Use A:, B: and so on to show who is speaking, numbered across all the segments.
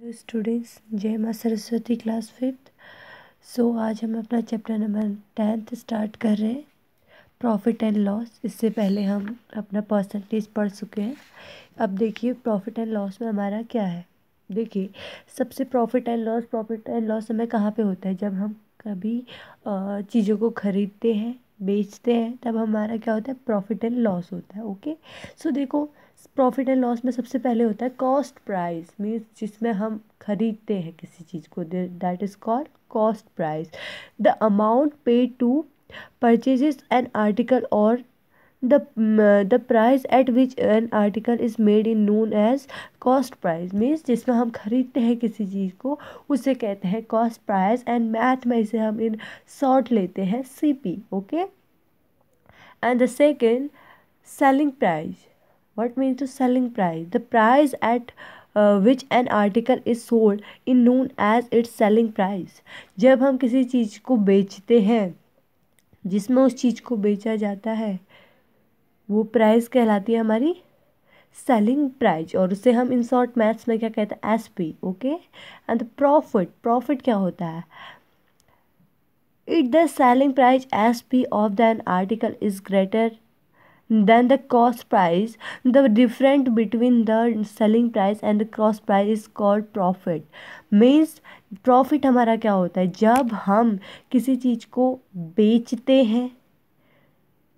A: Hello students जय माँ Saraswati class fifth so आज हम अपना चैप्टर नंबर टेंथ स्टार्ट कर रहे हैं प्रॉफिट एंड लॉस इससे पहले हम अपना परसेंटेज पढ़ चुके हैं अब देखिए प्रॉफिट एंड लॉस में हमारा क्या है देखिए सबसे profit and loss profit and loss हमें कहाँ पे होता है जब हम कभी चीज़ों को ख़रीदते हैं बेचते हैं तब हमारा क्या होता है प्रॉफिट एंड लॉस होता है ओके सो देखो प्रॉफिट एंड लॉस में सबसे पहले होता है कॉस्ट प्राइस मीन्स जिसमें हम खरीदते हैं किसी चीज़ को that is called cost price the amount pay to purchase an article और the the price at which an article is made in known as cost price means जिसमें हम खरीदते हैं किसी चीज़ को उसे कहते हैं कॉस्ट प्राइज एंड मैथ में इसे हम इन शॉर्ट लेते हैं C P okay and the second selling price what means the selling price the price at uh, which an article is sold known known as its selling price जब हम किसी चीज़ को बेचते हैं जिसमें उस चीज़ को बेचा जाता है वो प्राइस कहलाती है हमारी सेलिंग प्राइज और उसे हम इन शॉर्ट मैथ्स में क्या कहते हैं S P okay and profit profit क्या होता है it the selling price S P of the an article is greater then the cost price the different between the selling price and the cost price is called profit means profit hamara kya hota hai jab hum kisi cheez ko bechte hain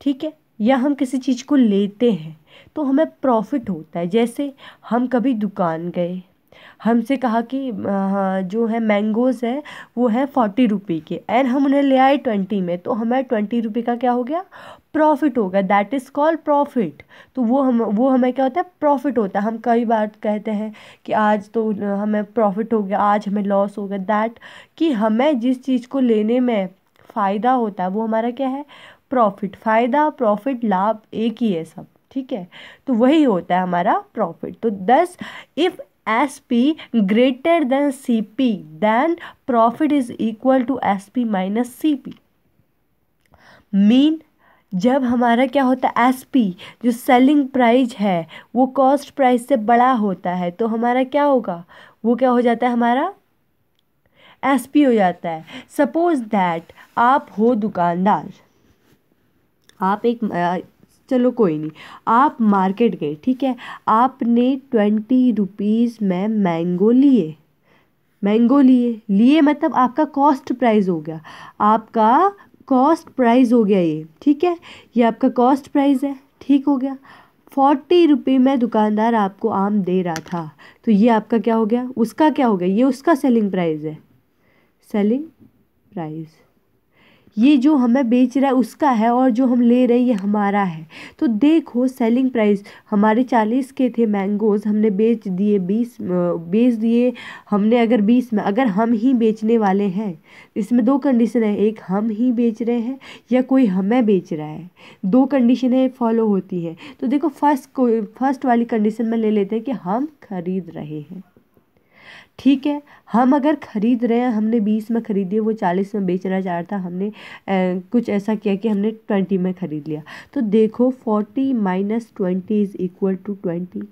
A: theek hai या हम किसी चीज़ को लेते हैं तो हमें profit होता है जैसे हम कभी दुकान गए हमसे कहा कि जो है मैंगोज़ है वो है फोर्टी रुपये के एंड हम उन्हें ले आए ट्वेंटी में तो हमें ट्वेंटी रुपये का क्या हो गया प्रॉफिट हो गया दैट इज़ कॉल्ड प्रॉफिट तो वो हम वो हमें क्या होता है प्रॉफिट होता है हम कई बार कहते हैं कि आज तो हमें प्रॉफिट हो गया आज हमें लॉस हो गया दैट कि हमें जिस चीज़ को लेने में फ़ायदा होता है वो हमारा क्या है प्रॉफिट फ़ायदा प्रॉफिट लाभ एक ही है सब ठीक है तो वही होता है हमारा प्रॉफिट तो thus if S P greater than C P then profit is equal to S P minus C P mean जब हमारा क्या होता है एस पी जो सेलिंग प्राइस है वो कॉस्ट प्राइस से बड़ा होता है तो हमारा क्या होगा वो क्या हो जाता है हमारा एस पी हो जाता है सपोज दैट आप हो दुकानदार आप एक चलो कोई नहीं आप मार्केट गए ठीक है आपने ट्वेंटी रुपीज़ में मैंगो लिए मैंगो लिए लिए मतलब आपका कॉस्ट प्राइस हो गया आपका कॉस्ट प्राइस हो गया ये ठीक है ये आपका कॉस्ट प्राइस है ठीक हो गया फोर्टी रुपये में दुकानदार आपको आम दे रहा था तो ये आपका क्या हो गया उसका क्या हो गया ये उसका सेलिंग प्राइस है सेलिंग प्राइस ये जो हमें बेच रहा है उसका है और जो हम ले रहे हैं ये हमारा है तो देखो सेलिंग प्राइस हमारे चालीस के थे मैंगोज़ हमने बेच दिए बीस बेच दिए हमने अगर बीस में अगर हम ही बेचने वाले हैं इसमें दो कंडीशन है एक हम ही बेच रहे हैं या कोई हमें बेच रहा है दो कंडीशनें फॉलो होती है तो देखो फर्स्ट को फर्स्ट वाली कंडीशन में ले लेते हैं कि हम खरीद रहे हैं ठीक है हम अगर ख़रीद रहे हैं हमने बीस में ख़रीदी वो चालीस में बेचना चाह रहा था हमने कुछ ऐसा किया कि हमने ट्वेंटी में ख़रीद लिया तो देखो forty minus twenty is equal to twenty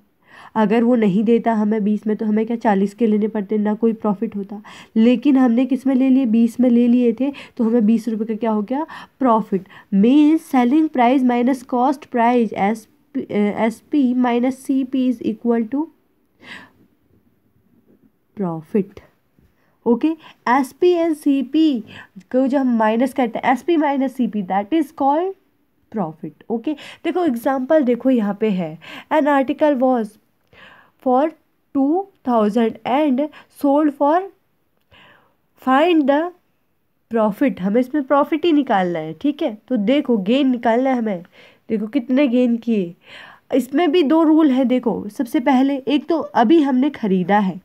A: अगर वो नहीं देता हमें बीस में तो हमें क्या चालीस के लेने पड़ते ना कोई प्रॉफिट होता लेकिन हमने किस में ले लिए बीस में ले लिए थे तो हमें बीस रुपये का क्या हो गया profit means selling price minus cost price S S P minus C P is equal to profit okay S P and C P को जो हम माइनस करते हैं S P minus C P that is called profit okay देखो example देखो यहाँ पे है an article was for two thousand and sold for find the profit हमें इसमें प्रॉफिट ही निकालना है ठीक है तो देखो गेन निकालना है हमें देखो कितने गेन किए इसमें भी दो रूल है देखो सबसे पहले एक तो अभी हमने ख़रीदा है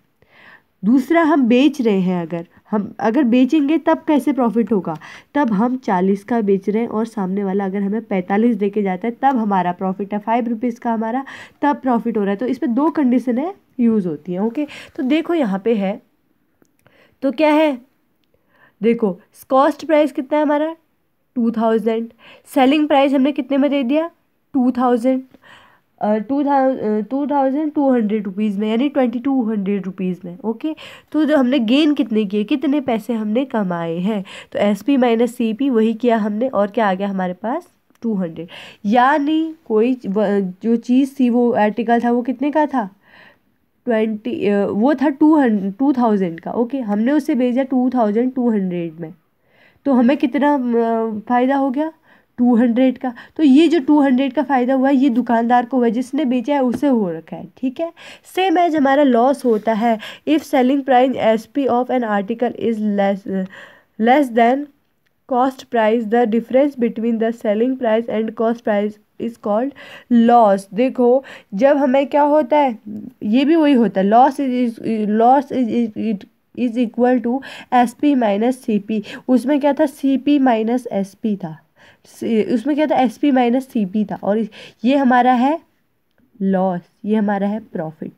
A: दूसरा हम बेच रहे हैं अगर हम अगर बेचेंगे तब कैसे प्रॉफिट होगा तब हम चालीस का बेच रहे हैं और सामने वाला अगर हमें पैंतालीस दे के जाता है तब हमारा प्रॉफिट है फाइव रुपीज़ का हमारा तब प्रॉफिट हो रहा है तो इसमें दो कंडीशन है यूज़ होती हैं ओके तो देखो यहाँ पे है तो क्या है देखो कॉस्ट प्राइस कितना है हमारा टू थाउजेंड सेलिंग प्राइस हमने कितने में दे दिया two thousand two thousand two thousand two hundred rupees में यानी ट्वेंटी टू हंड्रेड रुपीज़ में ओके तो जो हमने गेन कितने किए कितने पैसे हमने कमाए हैं तो S P minus C P वही किया हमने और क्या आ गया हमारे पास टू हंड्रेड यानी कोई जो चीज़ थी वो आर्टिकल था वो कितने का था ट्वेंटी वो था टू हंड टू थाउजेंड का ओके हमने उसे भेजा टू थाउजेंड टू हंड्रेड में तो हमें कितना फ़ायदा हो गया टू हंड्रेड का तो ये जो टू हंड्रेड का फ़ायदा हुआ है ये दुकानदार को हुआ जिसने बेचा है उसे हो रखा है ठीक है सेम एज हमारा लॉस होता है if selling price S P of an article is less less then cost price the difference between the selling price and cost price is called loss देखो जब हमें क्या होता है ये भी वही होता है loss is loss is it is equal to S P minus C P उसमें क्या था C P minus S P था उसमें क्या था S P minus C P था और ये हमारा है लॉस ये हमारा है प्रॉफिट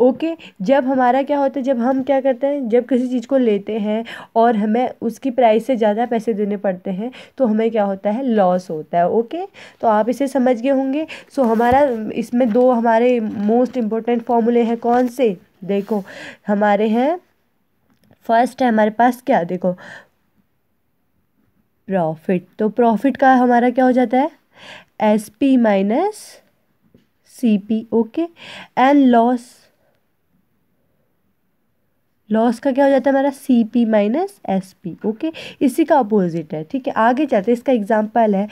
A: ओके okay, जब हमारा क्या होता है जब हम क्या करते हैं जब किसी चीज़ को लेते हैं और हमें उसकी प्राइस से ज़्यादा पैसे देने पड़ते हैं तो हमें क्या होता है लॉस होता है ओके okay? तो आप इसे समझ गए होंगे सो हमारा इसमें दो हमारे मोस्ट इम्पोर्टेंट फॉर्मूले हैं कौन से देखो हमारे हैं फर्स्ट है हमारे पास क्या देखो प्रॉफिट तो प्रॉफिट का हमारा क्या हो जाता है S P minus C P okay and loss loss का क्या हो जाता है हमारा C P minus S P okay इसी का अपोजिट है ठीक है आगे जाते इसका एग्जाम्पल है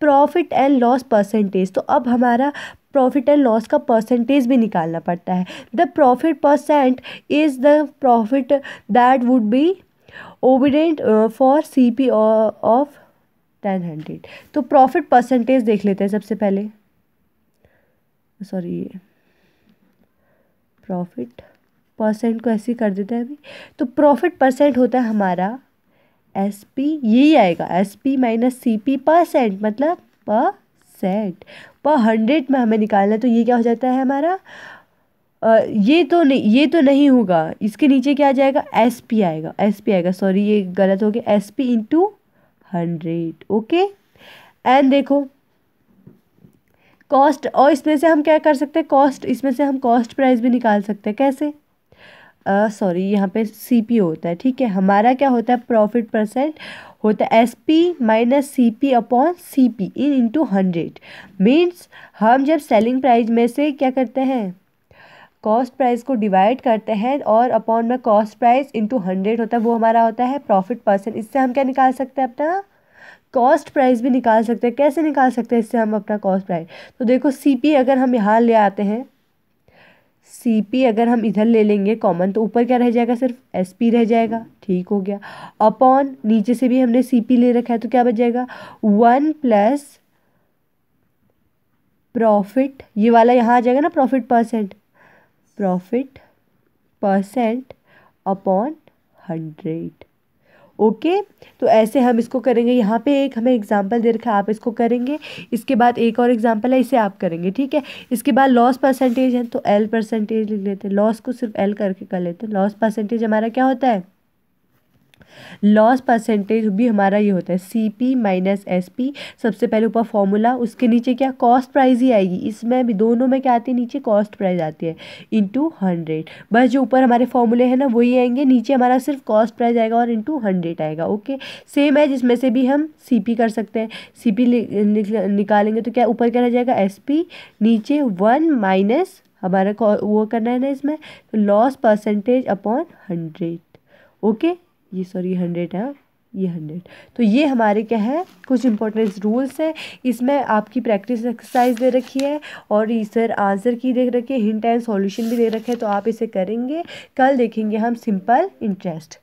A: प्रॉफिट एंड लॉस परसेंटेज तो अब हमारा प्रॉफिट एंड लॉस का परसेंटेज भी निकालना पड़ता है the profit percent is the profit that would be evident for C P of ten hundred तो प्रॉफिट परसेंटेज देख लेते हैं सबसे पहले सॉरी प्रॉफिट परसेंट को ऐसे कर देते हैं अभी तो प्रॉफिट परसेंट होता है हमारा एस पी यही आएगा S P minus C P percent मतलब परसेंट पर हंड्रेड में हमें निकालना है तो ये क्या हो जाता है हमारा ये तो नहीं ये तो नहीं होगा इसके नीचे क्या आ जाएगा एस पी आएगा एस पी आएगा सॉरी ये गलत हो गया S P into hundred okay and देखो कॉस्ट और इसमें से हम क्या कर सकते हैं कॉस्ट इसमें से हम कॉस्ट प्राइस भी निकाल सकते हैं कैसे सॉरी uh, यहाँ पे सी पी होता है ठीक है हमारा क्या होता है प्रॉफिट परसेंट होता है S P minus C P upon C P in into hundred means हम जब सेलिंग प्राइस में से क्या करते हैं कॉस्ट प्राइस को डिवाइड करते हैं और अपॉन में कॉस्ट प्राइस इंटू हंड्रेड होता है वो हमारा होता है प्रॉफिट परसेंट इससे हम क्या निकाल सकते हैं अपना कॉस्ट प्राइस भी निकाल सकते हैं कैसे निकाल सकते हैं इससे हम अपना कॉस्ट प्राइस तो देखो सी अगर हम यहाँ ले आते हैं सी अगर हम इधर ले लेंगे कॉमन तो ऊपर क्या रह जाएगा सिर्फ एस पी रह जाएगा ठीक हो गया अपॉन नीचे से भी हमने सी पी ले रखा है तो क्या बच जाएगा वन प्लस प्रॉफिट ये वाला यहाँ आ जाएगा ना profit percent profit percent upon hundred okay तो ऐसे हम इसको करेंगे यहाँ पे एक हमें एग्जांपल दे रखा है आप इसको करेंगे इसके बाद एक और एग्जांपल है इसे आप करेंगे ठीक है इसके बाद लॉस परसेंटेज है तो एल परसेंटेज लिख लेते हैं लॉस को सिर्फ एल करके कर लेते हैं लॉस परसेंटेज हमारा क्या होता है लॉस परसेंटेज भी हमारा ये होता है C P minus S P सबसे पहले ऊपर फॉर्मूला उसके नीचे क्या कॉस्ट प्राइस ही आएगी इसमें भी दोनों में क्या आती है नीचे कॉस्ट प्राइस आती है इंटू हंड्रेड बस जो ऊपर हमारे फॉर्मूले हैं ना वही आएंगे नीचे हमारा सिर्फ कॉस्ट प्राइस आएगा और इंटू हंड्रेड आएगा ओके सेम है जिसमें से भी हम सी पी कर सकते हैं सी पी निकालेंगे तो क्या ऊपर क्या रह जाएगा एस पी नीचे वन माइनस हमारा वो करना है ना इसमें loss percentage upon hundred okay ये सॉरी हंड्रेड है ये हंड्रेड तो ये हमारे क्या है कुछ इंपॉर्टेंट रूल्स हैं इसमें आपकी प्रैक्टिस एक्सरसाइज दे रखी है और सर आंसर की दे रखी है हिंट एंड सॉल्यूशन भी दे रखे हैं तो आप इसे करेंगे कल देखेंगे हम सिंपल इंटरेस्ट